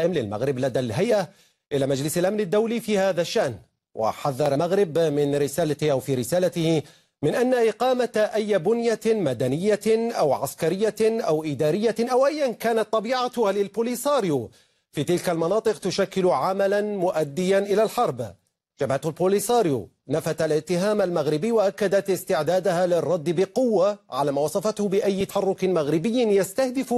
للمغرب لدى الهيئة إلى مجلس الأمن الدولي في هذا الشأن وحذر المغرب من رسالته أو في رسالته من أن إقامة أي بنية مدنية أو عسكرية أو إدارية أو أيا كانت طبيعتها للبوليساريو في تلك المناطق تشكل عملا مؤديا إلى الحرب جبهة البوليساريو نفت الاتهام المغربي وأكدت استعدادها للرد بقوة على ما وصفته بأي تحرك مغربي يستهدف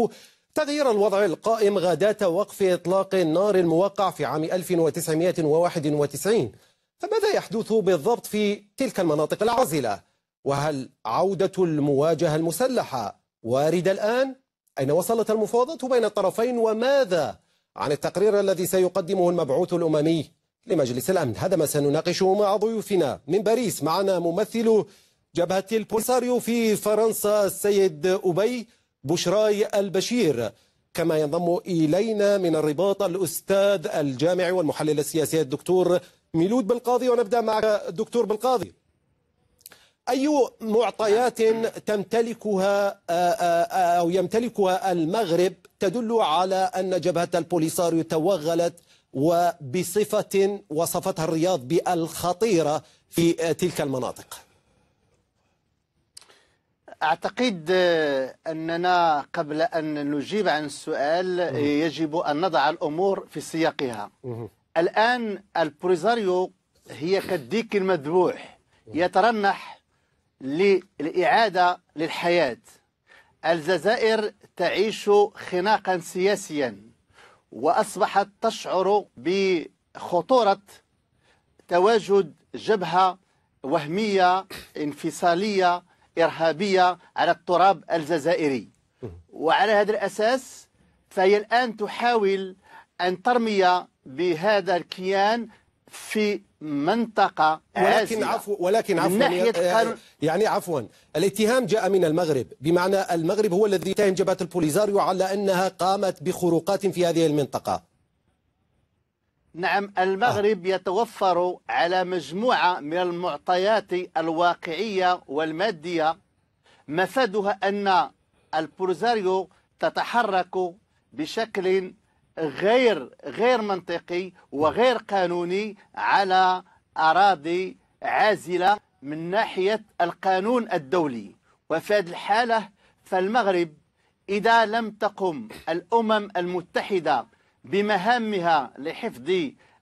تغيير الوضع القائم غداة وقف إطلاق النار الموقع في عام 1991 فماذا يحدث بالضبط في تلك المناطق العازلة؟ وهل عودة المواجهة المسلحة واردة الآن؟ أين وصلت المفاوضات بين الطرفين وماذا؟ عن التقرير الذي سيقدمه المبعوث الأممي لمجلس الأمن هذا ما سنناقشه مع ضيوفنا من باريس معنا ممثل جبهة البوساريو في فرنسا السيد أبي بشراي البشير كما ينضم إلينا من الرباط الأستاذ الجامعي والمحلل السياسي الدكتور ميلود بالقاضي ونبدأ معك دكتور بالقاضي أي معطيات تمتلكها آه، آه، آه، أو يمتلكها المغرب تدل على أن جبهة البوليساريو توغلت وبصفة وصفتها الرياض بالخطيرة في تلك المناطق أعتقد آه، أننا قبل أن نجيب عن السؤال آه، يجب أن نضع الأمور في سياقها الآن البوليزاريو هي كالديك المذبوح يترنح للإعادة للحياة الجزائر تعيش خناقا سياسيا وأصبحت تشعر بخطورة تواجد جبهة وهمية انفصالية إرهابية على التراب الجزائري وعلى هذا الأساس فهي الآن تحاول أن ترمي بهذا الكيان في منطقة ولكن عفوا ولكن عفوا يعني،, آه، يعني عفوا الاتهام جاء من المغرب بمعنى المغرب هو الذي اتهم جبهة البوليزاريو على أنها قامت بخروقات في هذه المنطقة نعم المغرب آه. يتوفر على مجموعة من المعطيات الواقعية والمادية مفادها أن البروزاريو تتحرك بشكل غير غير منطقي وغير قانوني على أراضي عازلة من ناحية القانون الدولي وفي هذه الحالة فالمغرب إذا لم تقم الأمم المتحدة بمهامها لحفظ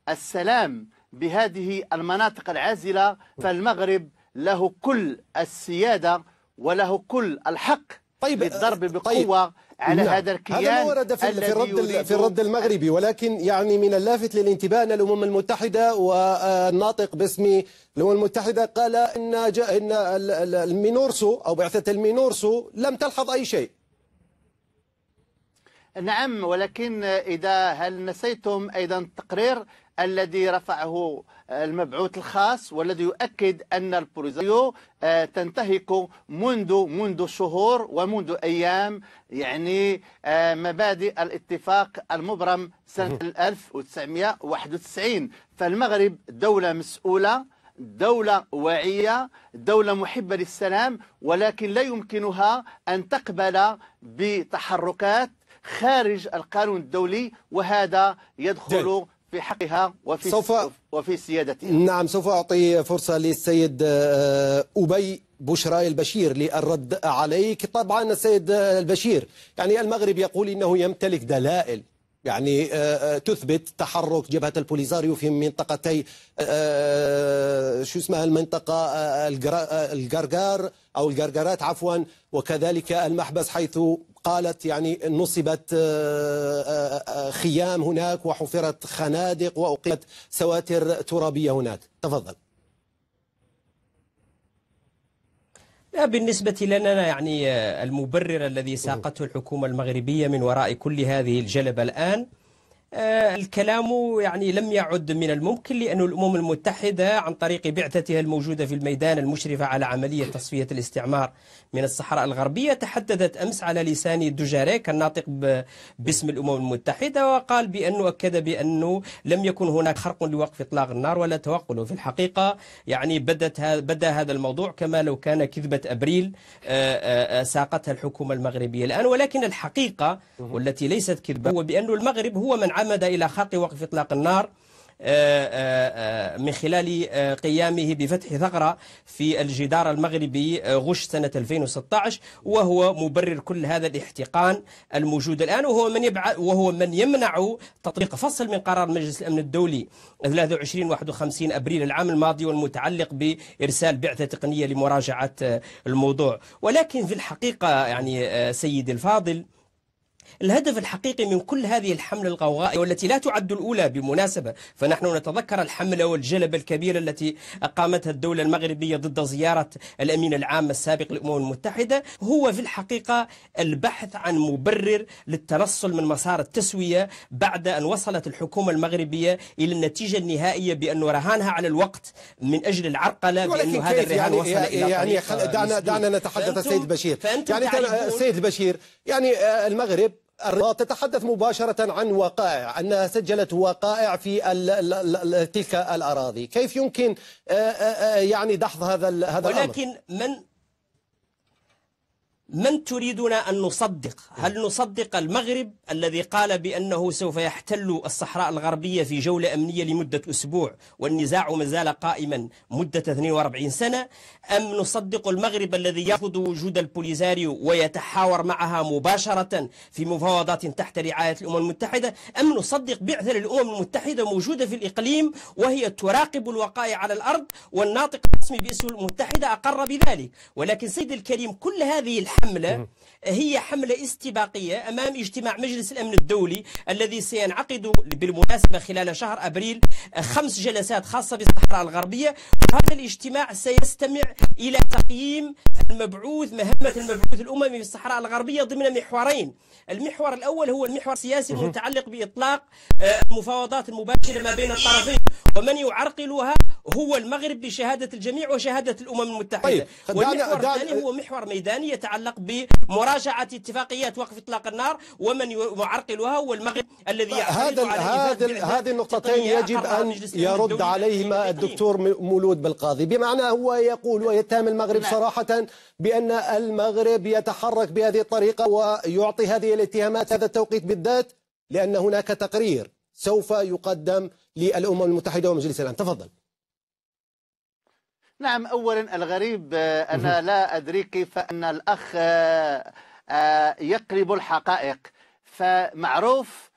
السلام بهذه المناطق العازلة فالمغرب له كل السيادة وله كل الحق طيب بالضرب طيب، بقوة طيب على نعم. هذا الكيان هذا ما ورد في, في الرد في الرد المغربي ولكن يعني من اللافت للانتباه ان الامم المتحده والناطق باسم الامم المتحده قال ان ان المينورسو او بعثه المينورسو لم تلحظ اي شيء نعم ولكن إذا هل نسيتم أيضا التقرير الذي رفعه المبعوث الخاص والذي يؤكد أن البوليزاريو آه، تنتهك منذ منذ شهور ومنذ أيام يعني آه، مبادئ الاتفاق المبرم سنة 1991 فالمغرب دولة مسؤولة دولة واعية دولة محبة للسلام ولكن لا يمكنها أن تقبل بتحركات خارج القانون الدولي وهذا يدخل في حقها وفي سوف وفي سيادتها نعم سوف أعطي فرصة للسيد آه، أبي بشرى البشير للرد عليك طبعا السيد آه، البشير يعني المغرب يقول إنه يمتلك دلائل يعني آه، تثبت تحرك جبهة البوليزاريو في منطقتي شو اسمها المنطقة الجرجار أو الجرجارات عفوا وكذلك المحبس حيث قالت يعني نصبت آه، آه، آه، خيام هناك وحفرت خنادق وأقيمت سواتر ترابية هناك تفضل لا بالنسبة لنا يعني المبرر الذي ساقته الحكومة المغربية من وراء كل هذه الجلبة الآن آه، الكلام يعني لم يعد من الممكن لأن الأمم المتحدة عن طريق بعثتها الموجودة في الميدان المشرفة على عملية تصفية الاستعمار من الصحراء الغربية تحدثت أمس على لسان دوجاريك الناطق باسم الأمم المتحدة وقال بأنه أكد بأنه لم يكن هناك خرق لوقف إطلاق النار ولا توقل في الحقيقة يعني بدت بدا هذا الموضوع كما لو كان كذبة أبريل آه، آه، ساقتها الحكومة المغربية الآن ولكن الحقيقة والتي ليست كذبة هو بأن المغرب هو من عمد إلى خط وقف إطلاق النار آه، آه، آه، من خلال قيامه بفتح ثغرة في الجدار المغربي غش سنة 2016 وهو مبرر كل هذا الاحتقان الموجود الآن وهو من يبع وهو من يمنع تطبيق فصل من قرار مجلس الأمن الدولي 23 51 أبريل العام الماضي والمتعلق بإرسال بعثة تقنية لمراجعة الموضوع ولكن في الحقيقة يعني سيدي الفاضل الهدف الحقيقي من كل هذه الحملة الغوغائية والتي لا تعد الأولى بالمناسبة فنحن نتذكر الحملة والجلبة الكبيرة التي أقامتها الدولة المغربية ضد زيارة الأمين العام السابق للأمم المتحدة هو في الحقيقة البحث عن مبرر للتنصل من مسار التسوية بعد أن وصلت الحكومة المغربية إلى النتيجة النهائية بأنه رهانها على الوقت من أجل العرقلة بأن هذا الرهان يعني- وصل يعني إلى يعني دعنا, دعنا نتحدث يعني سيد بشير يعني السيد آه، بشير يعني المغرب الرياض تتحدث مباشرة عن وقائع أنها سجلت وقائع في تلك الأراضي كيف يمكن آه، آه، آه، يعني دحض هذا هذا ولكن الأمر؟ من من تريدنا أن نصدق هل نصدق المغرب الذي قال بأنه سوف يحتل الصحراء الغربية في جولة أمنية لمدة أسبوع والنزاع مازال قائما مدة 42 سنة أم نصدق المغرب الذي يرفض وجود البوليزاريو ويتحاور معها مباشرة في مفاوضات تحت رعاية الأمم المتحدة أم نصدق بعثة للأمم المتحدة موجودة في الإقليم وهي تراقب الوقائع على الأرض والناطق الرسمي باسم المتحدة أقر بذلك ولكن سيد الكريم كل هذه الحملة هي حملة استباقية أمام اجتماع مجلس الأمن الدولي الذي سينعقد بالمناسبة خلال شهر أبريل خمس جلسات خاصة بالصحراء الغربية وهذا الاجتماع سيستمع إلى تقييم المبعوث مهمة المبعوث الأممي في الصحراء الغربية ضمن محورين المحور الأول هو المحور السياسي المتعلق بإطلاق آه، المفاوضات المباشرة ما بين الطرفين ومن يعرقلها هو المغرب بشهادة الجميع وشهادة الأمم المتحدة طيب. والمحور الثاني هو محور ميداني يتعلق بمراجعة اتفاقيات وقف إطلاق النار ومن يعرقلها هو المغرب الذي طيب، هذا هذا هذه النقطتين يجب أن يرد عليهما الدكتور مولود بالقاضي بمعنى هو يقول ويتهم المغرب صراحة بأن المغرب يتحرك بهذه الطريقة ويعطي هذه الاتهامات هذا التوقيت بالذات لأن هناك تقرير سوف يقدم للأمم المتحدة ومجلس الأمن تفضل نعم أولا الغريب آه، أنا لا أدري كيف أن الأخ آه، آه، يقلب الحقائق فمعروف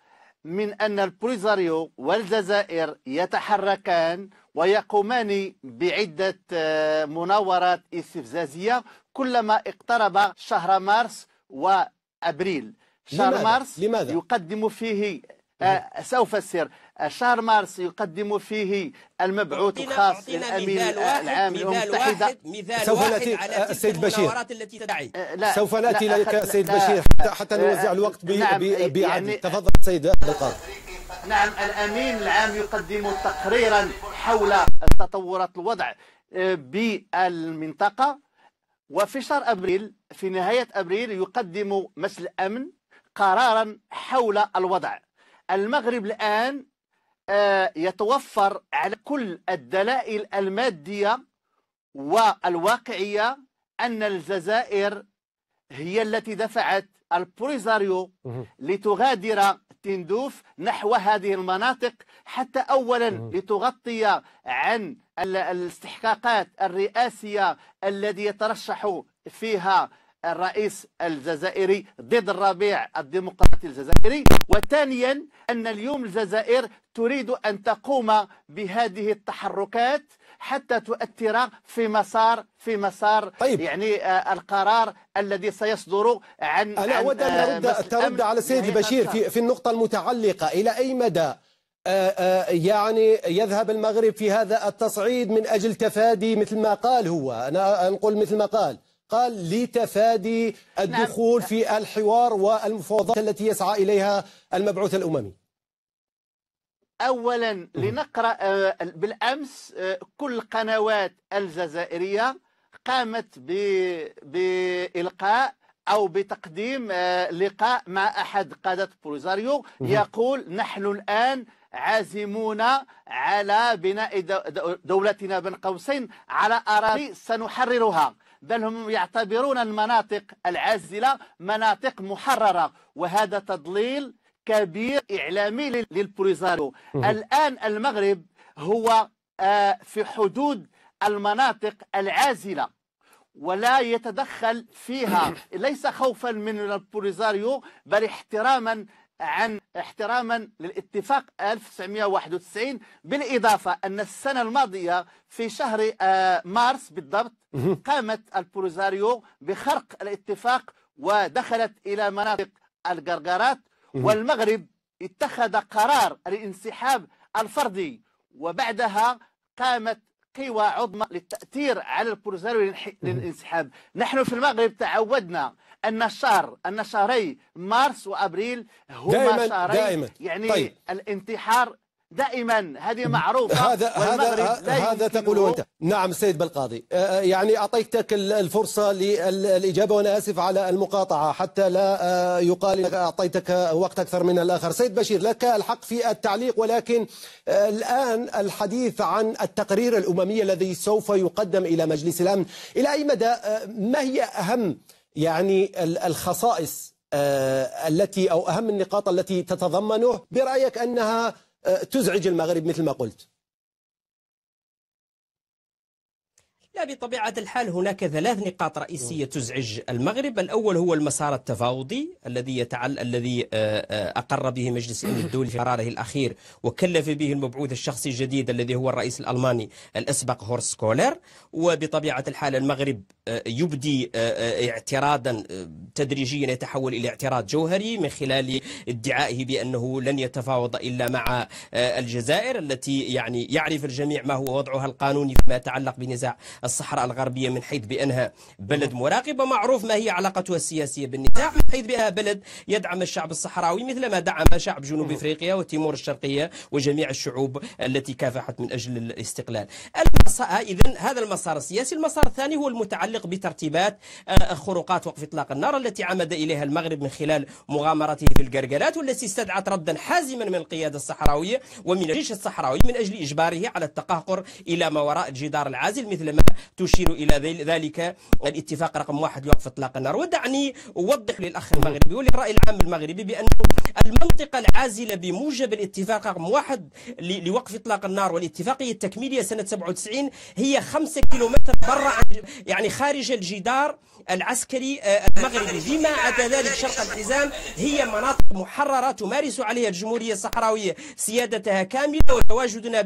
من أن البوليزاريو والجزائر يتحركان ويقومان بعدة مناورات استفزازية كلما اقترب شهر مارس وأبريل شهر لماذا؟ مارس لماذا؟ يقدم فيه أه، سوف السر أه، شهر مارس يقدم فيه المبعوث الخاص للامين العام الامم المتحده مثال سوف ناتي أه، السيد بشير التي تدعي لا سوف ناتي لك السيد بشير حتى, حتى نوزع الوقت نعم بعدل يعني تفضل السيد بقار نعم الامين العام يقدم تقريرا حول تطورات الوضع بالمنطقه وفي شهر ابريل في نهايه ابريل يقدم مجلس الامن قرارا حول الوضع المغرب الآن آه، يتوفر على كل الدلائل المادية والواقعية أن الجزائر هي التي دفعت البوليزاريو لتغادر تندوف نحو هذه المناطق حتى اولا لتغطي عن الاستحقاقات الرئاسيه الذي يترشح فيها الرئيس الجزائري ضد الربيع الديمقراطي الجزائري وثانيا أن اليوم الجزائر تريد أن تقوم بهذه التحركات حتى تؤثر في مسار في مسار طيب. يعني آه القرار الذي سيصدر عن أنا أود أن أرد آه, آه، ترد على السيد البشير يعني في, في النقطة المتعلقة إلى أي مدى آه، آه، يعني يذهب المغرب في هذا التصعيد من أجل تفادي مثل ما قال هو أنا أنقل مثل ما قال قال لتفادي الدخول نعم. في الحوار والمفاوضات التي يسعى إليها المبعوث الأممي أولا لنقرأ آه، بالأمس آه، كل القنوات الجزائرية قامت بإلقاء أو بتقديم آه، لقاء مع أحد قادة بوليزاريو يقول نحن الآن عازمون على بناء دولتنا بين قوسين على أراضي سنحررها بل هم يعتبرون المناطق العازلة مناطق محررة وهذا تضليل كبير إعلامي للبوليزاريو الآن المغرب هو آه، في حدود المناطق العازلة ولا يتدخل فيها ليس خوفا من البوليزاريو بل احتراما عن احتراما للاتفاق 1991 بالإضافة أن السنة الماضية في شهر آه، مارس بالضبط قامت البوليزاريو بخرق الاتفاق ودخلت إلى مناطق القرقرات والمغرب اتخذ قرار الانسحاب الفردي وبعدها قامت قوى عظمى للتأثير على البروزار للانسحاب نحن في المغرب تعودنا أن الشهر أن شهري مارس وأبريل هما شهرين يعني طيب. الانتحار دائما هذه معروفة هذا هذا هذا تقوله أنت نعم سيد بالقاضي أه، أه، يعني أعطيتك الفرصة للإجابة وأنا آسف على المقاطعة حتى لا أه، يقال أعطيتك وقت أكثر من الآخر سيد بشير لك الحق في التعليق ولكن الآن الحديث عن التقرير الأممي الذي سوف يقدم إلى مجلس الأمن إلى أي مدى ما هي أهم يعني الخصائص التي أو أهم النقاط التي تتضمنه برأيك أنها آه، تزعج المغرب مثل ما قلت لا بطبيعة الحال هناك ثلاث نقاط رئيسية تزعج المغرب الأول هو المسار التفاوضي الذي يتعل... الذي آه، آه، أقر به مجلس الأمن الدولي في قراره الأخير وكلف به المبعوث الشخصي الجديد الذي هو الرئيس الألماني الأسبق هورس كولر وبطبيعة الحال المغرب آه، يبدي اعتراضا تدريجيا يتحول إلى اعتراض جوهري من خلال ادعائه بأنه لن يتفاوض إلا مع الجزائر التي يعني يعرف الجميع ما هو وضعها القانوني فيما يتعلق بنزاع الصحراء الغربية من حيث بأنها بلد مراقبة معروف ما هي علاقتها السياسية بالنزاع من حيث بأنها بلد يدعم الشعب الصحراوي مثل ما دعم شعب جنوب إفريقيا وتيمور الشرقية وجميع الشعوب التي كافحت من أجل الاستقلال آه، إذا هذا المسار السياسي المسار الثاني هو المتعلق بترتيبات آه، خروقات وقف إطلاق النار التي عمد إليها المغرب من خلال مغامرته في الجرجلات والتي استدعت ردا حازما من القيادة الصحراوية ومن الجيش الصحراوي من أجل إجباره على التقهقر إلى ما وراء الجدار العازل مثل ما تشير إلى ذلك الاتفاق رقم واحد لوقف إطلاق النار ودعني أوضح للأخ المغربي وللرأي العام المغربي بأن المنطقة العازلة بموجب الاتفاق رقم واحد لوقف إطلاق النار والاتفاقية التكميلية سنة 97 هي 5 كيلومتر برا يعني خارج الجدار العسكري آه، المغربي بما عدا ذلك شرق الحزام هي مناطق محررة تمارس عليها الجمهورية الصحراوية سيادتها كاملة وتواجدنا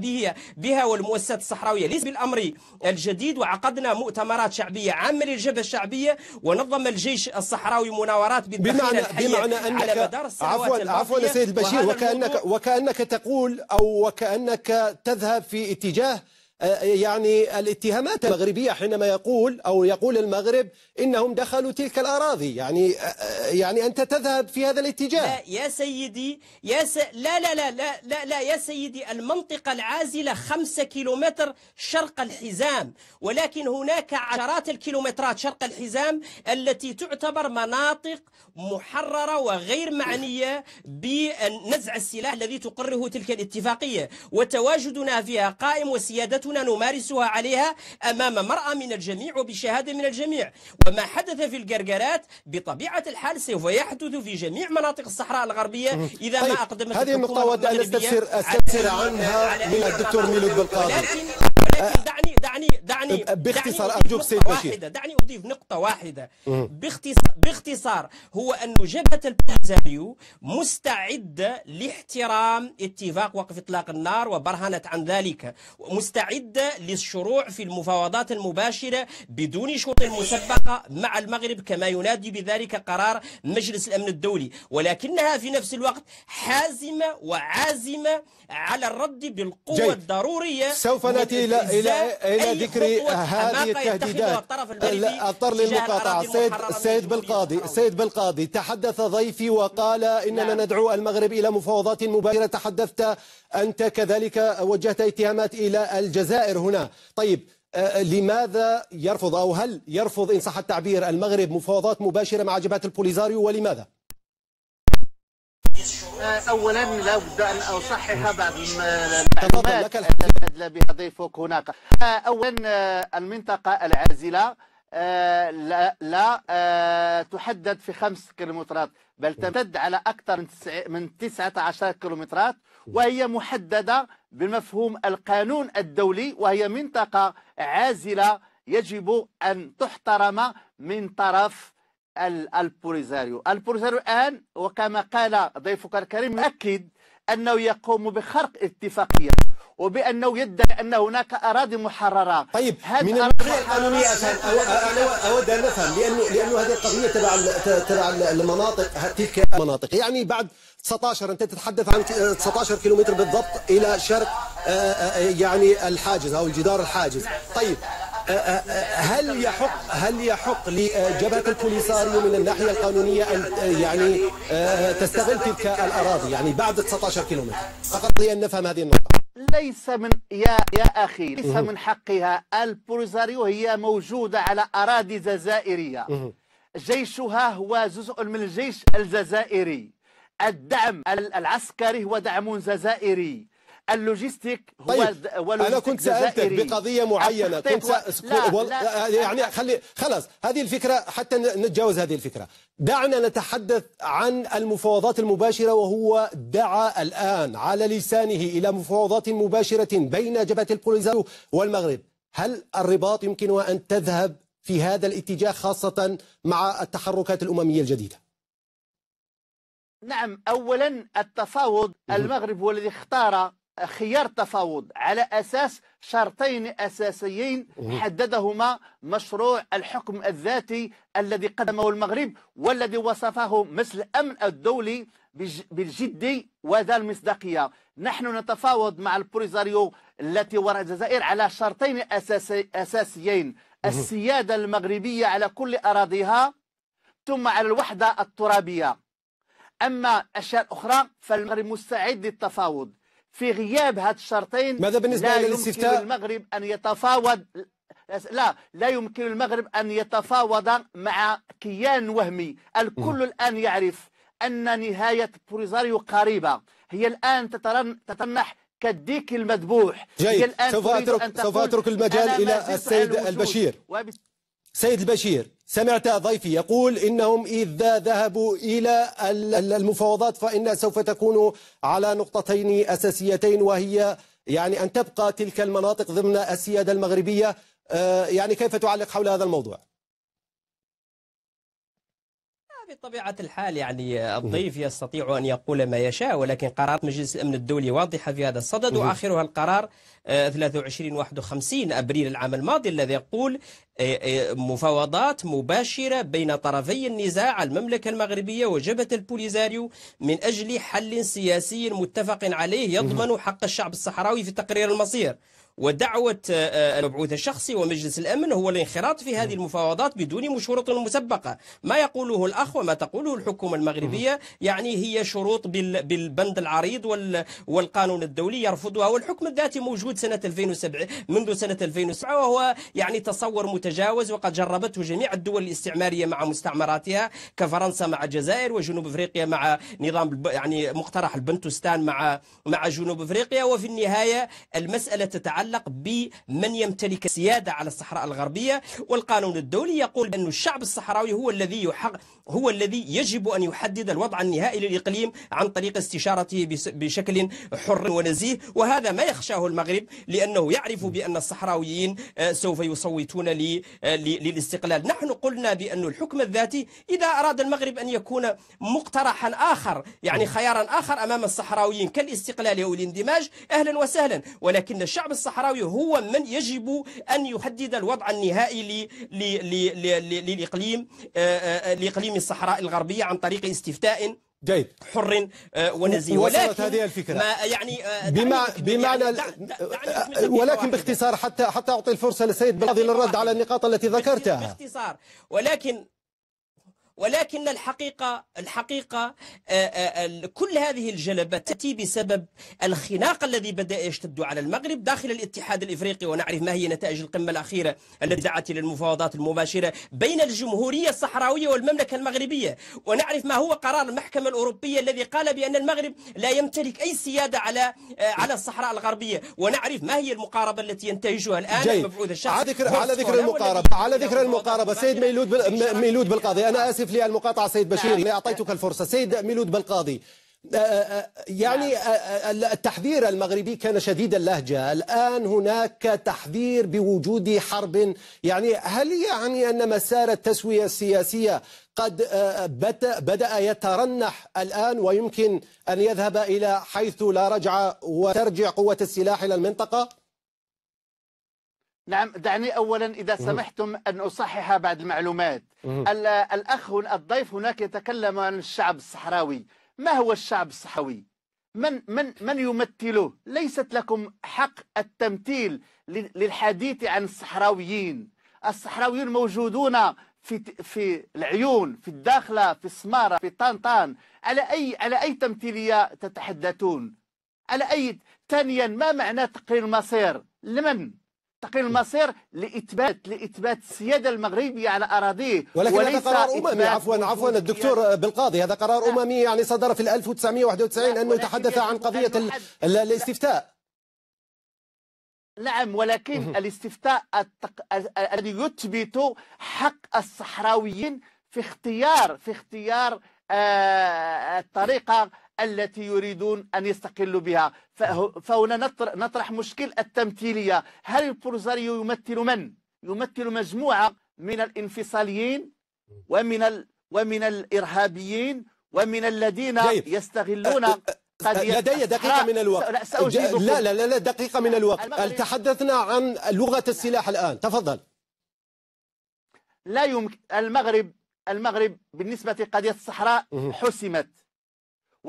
بها والمؤسسات الصحراوية ليس بالأمر الجديد وعقدنا مؤتمرات شعبية عامة للجبهة الشعبية ونظم الجيش الصحراوي مناورات بمعنى بمعنى أنك على مدار عفوا عفوا سيد البشير وكأنك وكأنك تقول أو وكأنك تذهب في اتجاه آه، يعني الاتهامات المغربية حينما يقول أو يقول المغرب إنهم دخلوا تلك الأراضي يعني آه، آه، يعني أنت تذهب في هذا الاتجاه لا يا سيدي يا س... لا, لا لا لا لا لا يا سيدي المنطقة العازلة خمسة كيلومتر شرق الحزام ولكن هناك عشرات الكيلومترات شرق الحزام التي تعتبر مناطق محررة وغير معنية بنزع السلاح الذي تقره تلك الاتفاقية وتواجدنا فيها قائم وسيادته حياتنا نمارسها عليها أمام مرأة من الجميع وبشهادة من الجميع وما حدث في الجرجرات بطبيعة الحال سوف يحدث في جميع مناطق الصحراء الغربية إذا ما طيب، أقدمت هذه النقطة أود أن أستفسر عنها من الدكتور ميلود بالقاضي ولكن أه، دعني دعني دعني باختصار ارجوك سيد بشير دعني اضيف نقطه واحده باختصار باختصار هو ان جبهه البوليزاريو مستعده لاحترام اتفاق وقف اطلاق النار وبرهنت عن ذلك مستعده للشروع في المفاوضات المباشره بدون شروط مسبقه مع المغرب كما ينادي بذلك قرار مجلس الامن الدولي ولكنها في نفس الوقت حازمه وعازمه على الرد بالقوه جاي. الضروريه سوف ناتي الى الى الى ذكر هذه التهديدات اضطر للمقاطعه السيد السيد بالقاضي السيد بالقاضي تحدث ضيفي وقال اننا نعم. ندعو المغرب الى مفاوضات مباشره تحدثت انت كذلك وجهت اتهامات الى الجزائر هنا طيب آه، آه، لماذا يرفض او هل يرفض ان صح التعبير المغرب مفاوضات مباشره مع جبهه البوليزاريو ولماذا؟ اولا لابد ان اصحح بعض المعلومات استدل بضيفك هناك آه، اولا آه، المنطقه العازله آه، لا, لا تحدد في خمس كيلومترات بل تمتد على اكثر من 19 كيلومترات وهي محدده بمفهوم القانون الدولي وهي منطقه عازله يجب ان تحترم من طرف البوليزاريو البوليزاريو الان وكما قال ضيفك الكريم يؤكد أنه يقوم بخرق اتفاقية وبأنه يدعي أن هناك أراضي محررة طيب من الناحية القانونية أود أن أفهم لأنه لأنه هذه القضية تبع تبع المناطق تلك المناطق يعني بعد 19 أنت تتحدث عن 19 كيلومتر بالضبط إلى شرق آه، آه، يعني الحاجز أو الجدار الحاجز طيب هل يحق هل يحق لجبهه البوليساريو من الناحيه القانونيه ان يعني آه، تستغل تلك الاراضي يعني بعد 19 كيلومتر فقط ان نفهم هذه النقطه ليس من يا يا اخي ليس من حقها البوليساريو هي موجوده على اراضي جزائريه جيشها هو جزء من الجيش الجزائري الدعم العسكري هو دعم جزائري اللوجيستيك هو طيب هو انا كنت سالتك بقضيه معينه طيب، كنت و... لا لا آه، يعني خلي خلاص هذه الفكره حتى نتجاوز هذه الفكره دعنا نتحدث عن المفاوضات المباشره وهو دعا الان على لسانه الى مفاوضات مباشره بين جبهه البوليزاريو والمغرب هل الرباط يمكن ان تذهب في هذا الاتجاه خاصه مع التحركات الامميه الجديده نعم اولا التفاوض المغرب هو الذي اختار خيار تفاوض على أساس شرطين أساسيين حددهما مشروع الحكم الذاتي الذي قدمه المغرب والذي وصفه مثل الأمن الدولي بالجد وذا المصداقية نحن نتفاوض مع البوليزاريو التي وراء الجزائر على شرطين أساسيين السيادة المغربية على كل أراضيها ثم على الوحدة الترابية أما أشياء أخرى فالمغرب مستعد للتفاوض في غياب هاد الشرطين ماذا بالنسبة لا للاستفتاء يمكن المغرب أن يتفاوض لا لا يمكن المغرب أن يتفاوض مع كيان وهمي الكل الآن يعرف أن نهاية بوليزاريو قريبة هي الآن تتنح كالديك المذبوح جيد سوف أترك, سوف أترك المجال إلى السيد البشير وبالتالي سيد البشير سمعت ضيفي يقول إنهم إذا ذهبوا إلى المفاوضات فإنها سوف تكون على نقطتين أساسيتين وهي يعني أن تبقى تلك المناطق ضمن السيادة المغربية آه، يعني كيف تعلق حول هذا الموضوع؟ بطبيعة الحال يعني الضيف يستطيع أن يقول ما يشاء ولكن قرارات مجلس الأمن الدولي واضحة في هذا الصدد وآخرها القرار 23 آه، 51 أبريل العام الماضي الذي يقول آه، آه، مفاوضات مباشرة بين طرفي النزاع المملكة المغربية وجبهة البوليزاريو من أجل حل سياسي متفق عليه يضمن حق الشعب الصحراوي في تقرير المصير ودعوة آه، آه، المبعوث الشخصي ومجلس الأمن هو الانخراط في هذه نعم. المفاوضات بدون شروط مسبقة ما يقوله الأخ وما تقوله الحكومة المغربية نعم. يعني هي شروط بالبند العريض والقانون الدولي يرفضها والحكم الذاتي موجود سنة 2007 منذ سنة 2007 وهو يعني تصور متجاوز وقد جربته جميع الدول الاستعمارية مع مستعمراتها كفرنسا مع الجزائر وجنوب افريقيا مع نظام يعني مقترح البنتستان مع مع جنوب افريقيا وفي النهاية المسألة تتعلق يتعلق بمن يمتلك السيادة على الصحراء الغربية والقانون الدولي يقول بأن الشعب الصحراوي هو الذي يحق هو الذي يجب أن يحدد الوضع النهائي للإقليم عن طريق استشارته بشكل حر ونزيه وهذا ما يخشاه المغرب لأنه يعرف بأن الصحراويين آه، سوف يصوتون آه، للاستقلال نحن قلنا بأن الحكم الذاتي إذا أراد المغرب أن يكون مقترحا آخر يعني خيارا آخر أمام الصحراويين كالاستقلال أو الاندماج أهلا وسهلا ولكن الشعب الصحراوي الصحراوي هو من يجب أن يحدد الوضع النهائي للإقليم آه، آه، لإقليم الصحراء الغربية عن طريق استفتاء جيد حر آه، ونزيه ولكن هذه الفكره ما يعني بما يعني بمعنى يعني ولكن باختصار حتى حتى اعطي الفرصه للسيد بلاضي للرد على النقاط التي ذكرتها باختصار ولكن ولكن الحقيقة الحقيقة آه، آه، كل هذه الجلبة تأتي بسبب الخناق الذي بدأ يشتد على المغرب داخل الاتحاد الإفريقي ونعرف ما هي نتائج القمة الأخيرة التي دعت إلى المفاوضات المباشرة بين الجمهورية الصحراوية والمملكة المغربية ونعرف ما هو قرار المحكمة الأوروبية الذي قال بأن المغرب لا يمتلك أي سيادة على آه، على الصحراء الغربية ونعرف ما هي المقاربة التي ينتهجها الآن المبعوث الشعبي على ذكر على ذكر المقاربة على ذكر المقاربة سيد ميلود ميلود بالقاضي أنا آسف اسف لي المقاطعه سيد بشير نعم. اعطيتك الفرصه سيد ميلود بلقاضي آه، آه، آه، يعني نعم. التحذير المغربي كان شديد اللهجة الآن هناك تحذير بوجود حرب يعني هل يعني أن مسار التسوية السياسية قد بدأ يترنح الآن ويمكن أن يذهب إلى حيث لا رجعة وترجع قوة السلاح إلى المنطقة؟ نعم دعني أولا إذا سمحتم أن أصحح بعض المعلومات الأخ الضيف هناك يتكلم عن الشعب الصحراوي ما هو الشعب الصحراوي من من من يمثله ليست لكم حق التمثيل للحديث عن الصحراويين الصحراويون موجودون في في العيون في الداخله في السماره في طنطان على اي على اي تمثيليه تتحدثون على اي ثانيا ما معنى تقرير المصير لمن تقرير المصير لاثبات لاثبات السياده المغربيه على اراضيه ولكن هذا قرار اممي عفوا عفوا الدكتور بالقاضي هذا قرار نعم. اممي يعني صدر في 1991 نعم، انه يتحدث عن قضيه الاستفتاء نعم ولكن الاستفتاء الذي يثبت حق الصحراويين في اختيار في اختيار آه، الطريقه التي يريدون أن يستقلوا بها فهنا نطرح مشكل التمثيلية هل البولزاريو يمثل من؟ يمثل مجموعة من الانفصاليين ومن ال... ومن الإرهابيين ومن الذين جيب. يستغلون أه، أه، أه، لدي دقيقة من الوقت لا لا لا دقيقة من الوقت تحدثنا عن لغة السلاح الآن تفضل لا يمكن المغرب المغرب بالنسبة لقضية الصحراء حسمت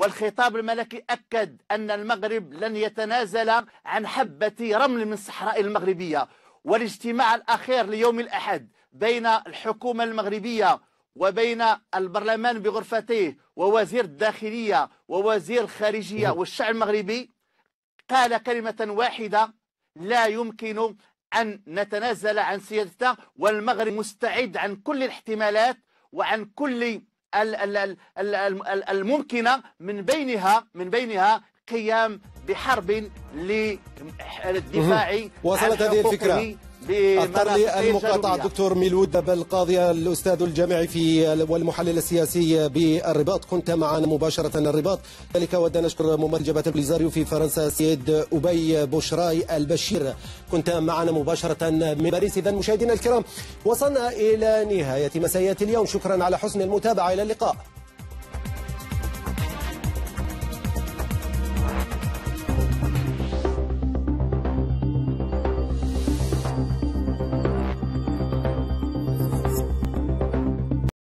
والخطاب الملكي أكد أن المغرب لن يتنازل عن حبة رمل من الصحراء المغربية والاجتماع الأخير ليوم الأحد بين الحكومة المغربية وبين البرلمان بغرفته ووزير الداخلية ووزير الخارجية نعم. والشعب المغربي قال كلمة واحدة لا يمكن أن نتنازل عن سيادتنا والمغرب مستعد عن كل الاحتمالات وعن كل الممكنة من بينها من بينها قيام بحرب للدفاع وصلت هذه الفكرة اضطر لي المقاطعه دكتور ميلود القاضي الاستاذ الجامعي في والمحلل السياسي بالرباط كنت معنا مباشره الرباط ذلك ودنا نشكر ممثل جبهه البليزاريو في فرنسا سيد ابي بوشراي البشير كنت معنا مباشره من باريس اذا مشاهدينا الكرام وصلنا الى نهايه مسائيه اليوم شكرا على حسن المتابعه الى اللقاء